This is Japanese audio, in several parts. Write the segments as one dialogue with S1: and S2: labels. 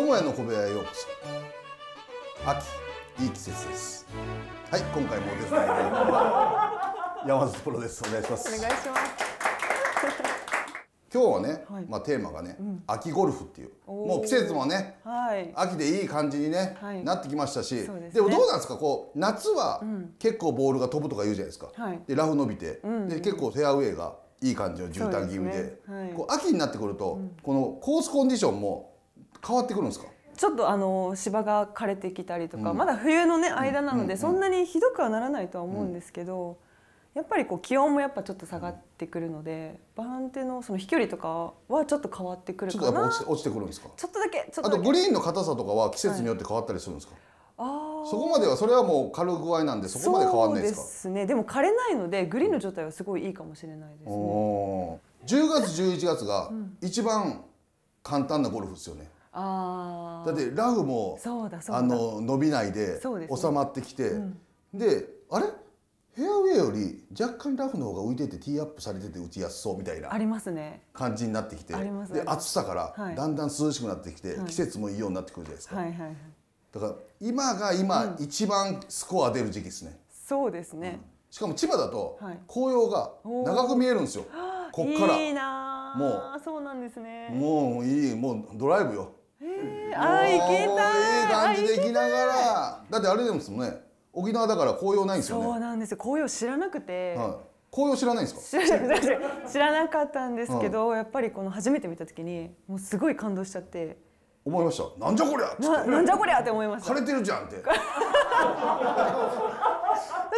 S1: 友也の小部屋へようこそ秋いい季節ですはい今回もお手伝いでただは山里プロですお願いしますお願いします今日はね、はい、まあテーマがね、うん、秋ゴルフっていう
S2: もう季節もね、はい、
S1: 秋でいい感じにね、はい、なってきましたしで、ね,、もどうなんですかこう夏は結構ボールが飛ぶとか言うじゃないですか、うん、でラフ伸びて、うん、で結構フェアウェイがいい感じの絨毯気味で、ね、こう秋になってくると、このコースコンディションも変わってくるんですか
S2: ちょっとあの芝が枯れてきたりとか、うん、まだ冬のね間なので、そんなにひどくはならないとは思うんですけど、やっぱりこう気温もやっぱちょっと下がってくるのでバランテのその飛距離とかはちょっと変わってくるかなちょっとやっ
S1: ぱ落ちてくるんですかちょっ
S2: とだけあとグリーンの硬
S1: さとかは季節によって変わったりするんですか、
S2: はい、あそこまではそれはも
S1: う軽く具合なんでそこまで変わんないですかそう
S2: ですねでも枯れないのでグリーンの状態はすごいいいかもしれないで
S1: すね10月11月が一番簡単なゴルフですよね、
S2: あだっ
S1: てラフもあの伸びないで収まってきて、ねうん、で,、あれヘアウェイより若干ラフの方が浮いててティーアップされてて打ちやすそうみたいなありますね感じになってきて、ね、で暑さからだんだん涼しくなってきて、はい、季節もいいようになってくるじゃないですか、はいはいはい、だから今が今、一番スコア出る時期ですね
S2: そうですね、うん、
S1: しかも千葉だと紅葉が
S2: 長く見えるんで
S1: すよ、こっからも
S2: うそうなんですね
S1: もういいもうドライブよえあ行けたいい感じで行きながらだってあれですもんね沖縄だから紅葉ないんですよねそうなんですよ紅葉知らなくて、はい、紅葉知らないんですか
S2: 知らなかったんですけど、はい、やっぱりこの初めて見た時にもうすごい感動しちゃって
S1: 思いましたなんじゃこりゃなんじゃこりゃって思いました枯れてるじゃんって 確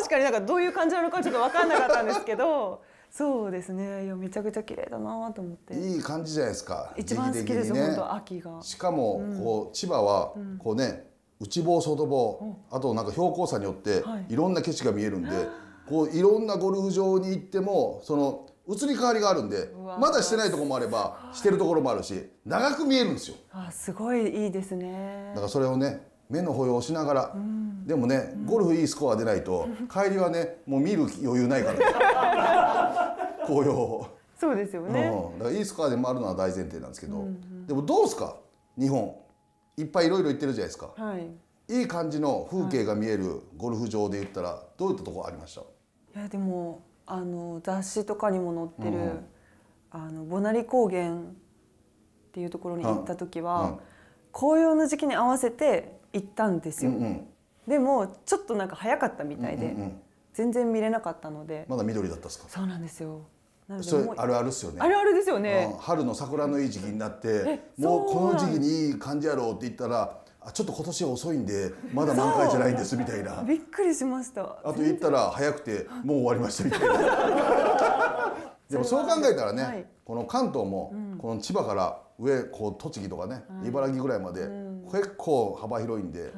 S2: かになんかどういう感じなのかちょっと分かんなかったんですけどそうです
S1: ねいやめちゃくちゃ綺麗だなと思っていい感じじゃないですか一番好きです、ね、本当
S2: 秋がし
S1: かもこう、千葉はこうね、内房外房あとなんか標高差によっていろんな景色が見えるんで、こういろんなゴルフ場に行ってもその移り変わりがあるんでまだしてないとこもあればしてるところもあるし長く見えるんですよ。あすごいいいですねだからそれをね目の保養しながら、うん、でもねゴルフいいスコア出ないと、帰りはねもう見る余裕ないから、ね。紅葉
S2: そうですよね、う
S1: ん、だからいいスカーでもあるのは大前提なんですけど、うんうん、でもどうですか日本いっぱいいろいろ行ってるじゃないですか、
S2: はい、
S1: いい感じの風景が見えるゴルフ場で言ったらどういったとこありました、
S2: い、やでもあの雑誌とかにも載ってる、うん、あのボナリ高原っていうところに行った時は、うん、紅葉の時期に合わせて行ったんですよ、うんうん、でもちょっとなんか早かったみたいで、うんうんうん全然見れなかったのでま
S1: だ緑だったですか
S2: そうなんですよそれあるあるですよねあるあるですよね、
S1: 春の桜のいい時期になってもうこの時期にいい感じやろうって言ったらあちょっと今年は遅いんでまだ満開じゃないんですみたいなび
S2: っくりしました
S1: あと言ったら早くてもう終わりましたみたいな でもそう考えたらね、はい、この関東も、この千葉から上こう栃木とかね、茨城ぐらいまで、結構幅広いんで、はい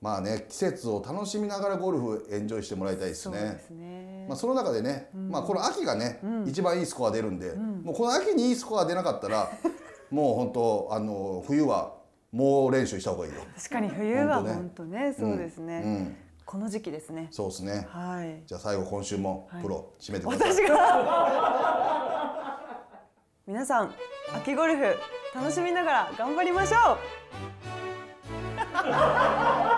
S1: まあね、季節を楽しみながらゴルフエンジョイしてもらいたいですね。そ、ね、まあ、その中でね、うん、まあ、この秋がね、うん、一番いいスコア出るんで、うん、もうこの秋にいいスコア出なかったら もう本当あの冬はもう練習した方がいいよ。確
S2: かに冬は本当ね、ね、そうですね。この時
S1: 期ですね。そうですね。はい。じゃあ最後今週もプロ締めてください。私が
S2: 皆さん秋ゴルフ楽しみながら頑張りまし
S1: ょう。